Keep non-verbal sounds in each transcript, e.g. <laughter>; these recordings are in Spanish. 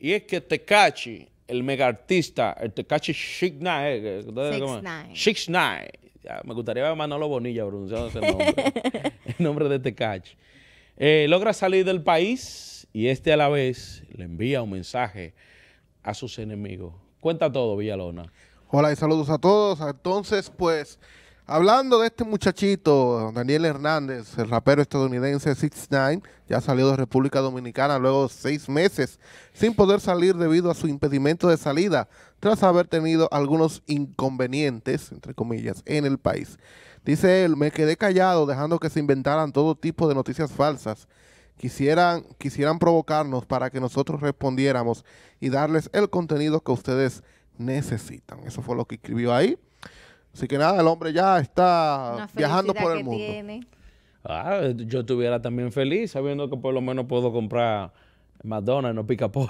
Y es que Tecachi, el mega artista, el Tecachi Six Nine, me gustaría ver Manolo Bonilla pronunciando ese nombre, <laughs> el nombre de Tecachi. Eh, logra salir del país y este a la vez le envía un mensaje a sus enemigos. Cuenta todo, Villalona. Hola y saludos a todos. Entonces, pues, Hablando de este muchachito, Daniel Hernández, el rapero estadounidense Nine ya salió de República Dominicana luego de seis meses sin poder salir debido a su impedimento de salida, tras haber tenido algunos inconvenientes, entre comillas, en el país. Dice él, me quedé callado dejando que se inventaran todo tipo de noticias falsas. Quisieran, quisieran provocarnos para que nosotros respondiéramos y darles el contenido que ustedes necesitan. Eso fue lo que escribió ahí. Así que nada, el hombre ya está viajando por el mundo. Ah, yo estuviera también feliz sabiendo que por lo menos puedo comprar McDonald's, no pica pollo.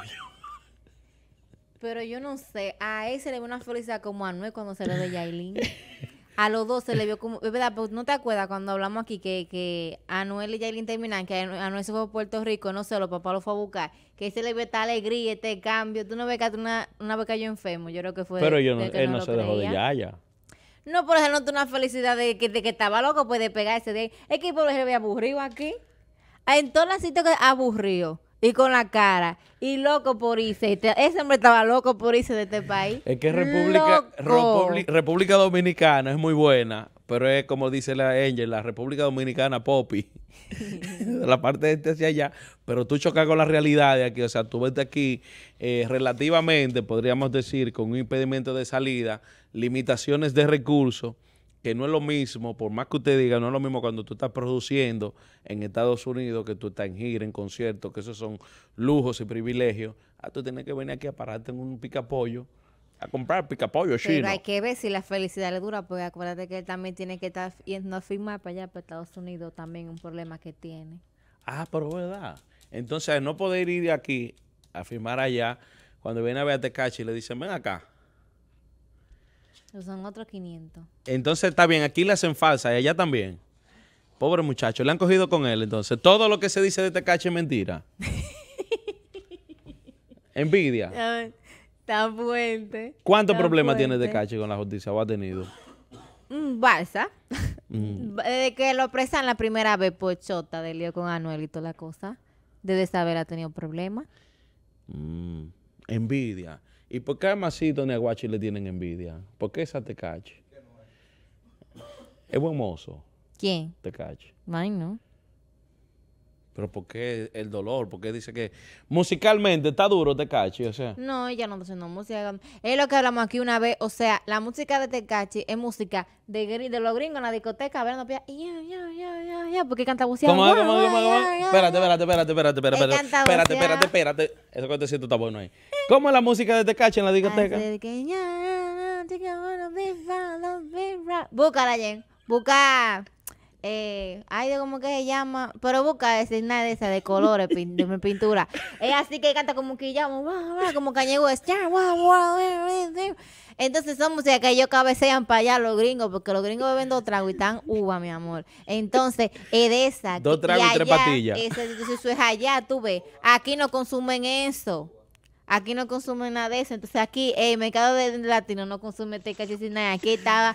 Pero yo no sé, a él se le ve una felicidad como a Noé cuando se le ve Yailin. A los dos se le vio como... verdad, pues, no te acuerdas cuando hablamos aquí que, que Anuel y Yailin terminan, que Anuel se fue a Puerto Rico, no sé, los papás lo fue a buscar, que se le vio esta alegría, este cambio. Tú no ves que una, una vez cayó enfermo, yo creo que fue... Pero yo no, él no, se dejó de Yaya. No, por ejemplo, una felicidad de que, estaba loco, puede pegarse de Es que por ejemplo, aburrido aquí. Ah, en todos los sitios que aburrido y con la cara y loco por irse. Este, ese hombre estaba loco por irse de este país. Es que República, República Dominicana es muy buena pero es como dice la Angel, la República Dominicana, Poppy, <laughs> la parte de este hacia allá, pero tú chocas con la realidad de aquí, o sea, tú vete aquí eh, relativamente, podríamos decir, con un impedimento de salida, limitaciones de recursos, que no es lo mismo, por más que usted diga, no es lo mismo cuando tú estás produciendo en Estados Unidos, que tú estás en gira, en conciertos, que esos son lujos y privilegios, ah, tú tienes que venir aquí a pararte en un picapollo, a comprar pollo chino. Pero hay que ver si la felicidad le dura, porque acuérdate que él también tiene que estar y no firmar para allá, para Estados Unidos, también un problema que tiene. Ah, pero verdad. Entonces, no poder ir de aquí a firmar allá, cuando viene a ver a Tecachi, le dicen, ven acá. Son otros 500. Entonces, está bien, aquí le hacen falsa y allá también. Pobre muchacho, le han cogido con él, entonces. Todo lo que se dice de Tecachi es mentira. <laughs> Envidia. Está fuerte. ¿Cuántos problemas tienes de cache con la justicia o ha tenido? Mm, balsa. Mm. <laughs> Eh, de Desde que lo presan la primera vez por pues, chota de lío con Anuel y toda la cosa. Desde saber ha tenido problemas. Mm. Envidia. ¿Y por qué a Masito ni a Guachi le tienen envidia? ¿Por qué esa Tecachi? Es buen mozo. ¿Quién? Tecachi. Ay, no. Pero ¿por qué el dolor? ¿Por qué dice que musicalmente está duro Tecachi? Este o sea. No, ella no, no música. Es lo que hablamos aquí una vez. O sea, la música de Tecachi este es música de, de los gringos en la discoteca, hablando qué Ya, ya, ya, ya, ya, porque canta buceado. ¿Cómo, Espérate, espérate, espérate, espérate, espérate. Espérate, espérate, espérate. Eso que te siento está bueno ahí. ¿Cómo es la música de Tecachi este en la discoteca? Búscala, Jen. Busca. Eh, ay, de cómo que se llama, pero busca decir nada de esas de colores de pintura. <laughs> Es así que canta como que llamo, como Kanye Entonces son música que ellos cabecean para allá los gringos, porque los gringos beben dos tragos y están uva, mi amor. Entonces, es de esa. Dos tragos y, tres patillas. es allá, tú ves. Aquí no consumen eso. Aquí no consumen nada de eso. Entonces aquí, eh, el mercado de latino no consume teca, nada. Aquí estaba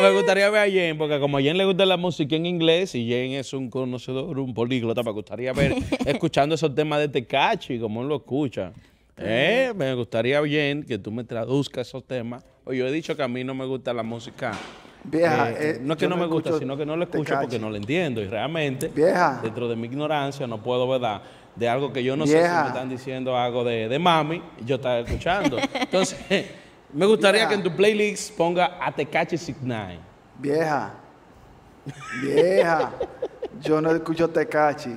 me gustaría ver a Jen, porque como a Jen le gusta la música en inglés y Jen es un conocedor, un políglota, me gustaría ver <laughs> escuchando esos temas de Tecachi, este como él lo escucha. Eh, me gustaría, Jen, que tú me traduzcas esos temas. O yo he dicho que a mí no me gusta la música. Vieja, eh, eh, no es que no me gusta, sino que no lo este escucho porque no lo entiendo. Y realmente, dentro de mi ignorancia, no puedo, ¿verdad? De algo que yo no sé si me están diciendo algo de, de mami, yo estaba escuchando. <laughs> Entonces. Me gustaría que en tu playlist ponga a Signai. Vieja. Vieja. Yo no escucho Tecachi.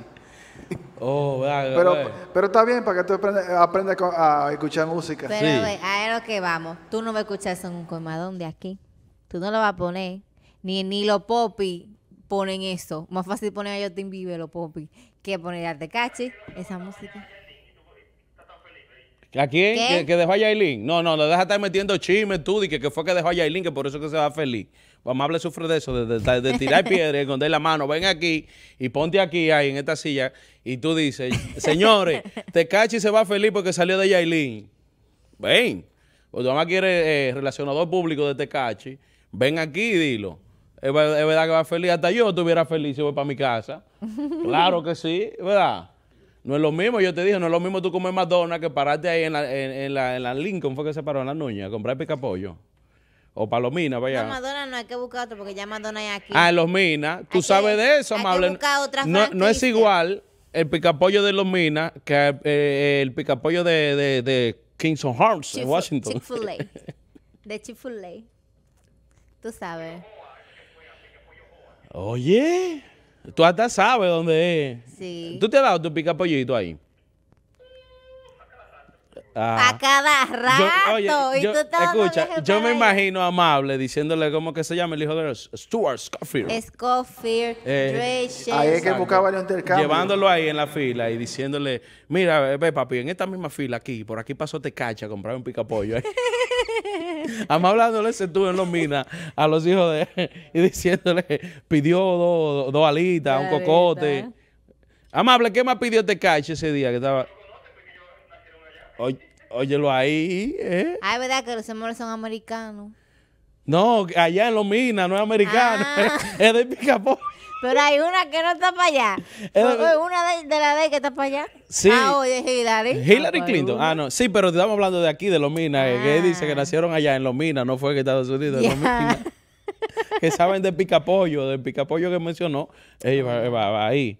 Oh, pero, pero está bien para que tú aprendas a escuchar música. Pero sí. a lo que vamos. Tú no me escuchas en un colmadón de aquí. Tú no lo vas a poner. Ni, ni los popi ponen eso. Más fácil poner a Justin Bieber los popi que poner a esa música. ¿A quién? Que, dejó a Yailin. No, no, no, deja estar metiendo chisme tú, y que, fue que dejó a Yailin, que por eso que se va feliz. Amable sufre de eso, de, piedras, de <laughs> esconder la mano. Ven aquí y ponte aquí, ahí, en esta silla. Y tú dices, señores, Tecachi se va feliz porque salió de Yailin. Ven. O tu mamá quiere eh, relacionador público de Tecachi. Ven aquí y dilo. Es, verdad que va feliz. Hasta yo estuviera feliz si voy para mi casa. <laughs> Claro que sí, ¿verdad? No es lo mismo, yo te dije, no es lo mismo tú comer Madonna que pararte ahí en la, Lincoln, fue que se paró en la Nuña, a comprar picapollo. O palomina, vaya. No, Madonna no hay que buscar otro porque ya Madonna hay aquí. Ah, en los minas. Tú sabes de eso, amable. No, es igual el picapollo de los minas que eh, el picapollo de, de, de Kingston Hearts en Washington. chick <laughs> de chick Tú sabes. Oye. Tú hasta sabes dónde es. Sí. ¿Tú te has dado tu pica pollito ahí? a cada rato. oye, y tú escucha, yo me imagino amable diciéndole cómo que se llama el hijo de los... Stuart Scofield. Scofield, eh, Ahí es que buscaba el intercambio. Llevándolo ahí en la fila y diciéndole, mira, ve papi, en esta misma fila aquí, por aquí pasó te este cacha a comprar un picapollo. Eh". amable <laughs> hablándole se tú en los minas a los hijos de y diciéndole, pidió dos alitas, un cocote. Eh. Amable, ¿qué más pidió te este ese día que estaba? Oye, óyelo ahí, ¿eh? Ah, es verdad que los amores son americanos. No, allá en los minas no es americano, ah. <laughs> es de Picapollo. Pero hay una que no está para allá. Es eh, Una de, la de que está para allá. Sí. Ah, oye, Hillary. Hillary ah, pues, Clinton. Ah, no. Sí, pero estamos hablando de aquí, de los minas. Eh, que dice que ah. nacieron allá en los minas, no fue que Estados Unidos, <laughs> que saben de picapollo, del picapollo que mencionó. Ella eh, va, ahí.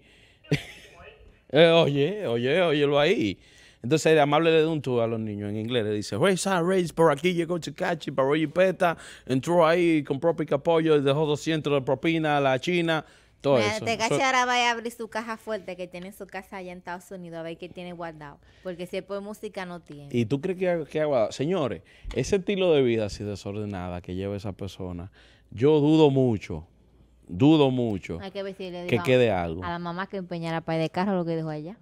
<laughs> eh, oye, oye, lo ahí. Entonces el amable le da un tú a los niños en inglés. Le dice, Race Race, por aquí llegó Chicachi, paró Peta, entró ahí, con propio y dejó 200 de propina a la China. Todo eso. Te ahora vaya a abrir su caja fuerte que tiene su casa allá en Estados Unidos, a ver qué tiene guardado. Porque si es por música no tiene. ¿Y tú crees que, que guardado? Señores, ese estilo de vida así desordenada que lleva esa persona, yo dudo mucho dudo mucho Hay que, quede algo. A la mamá que empeñara para ir de carro lo que dejó allá.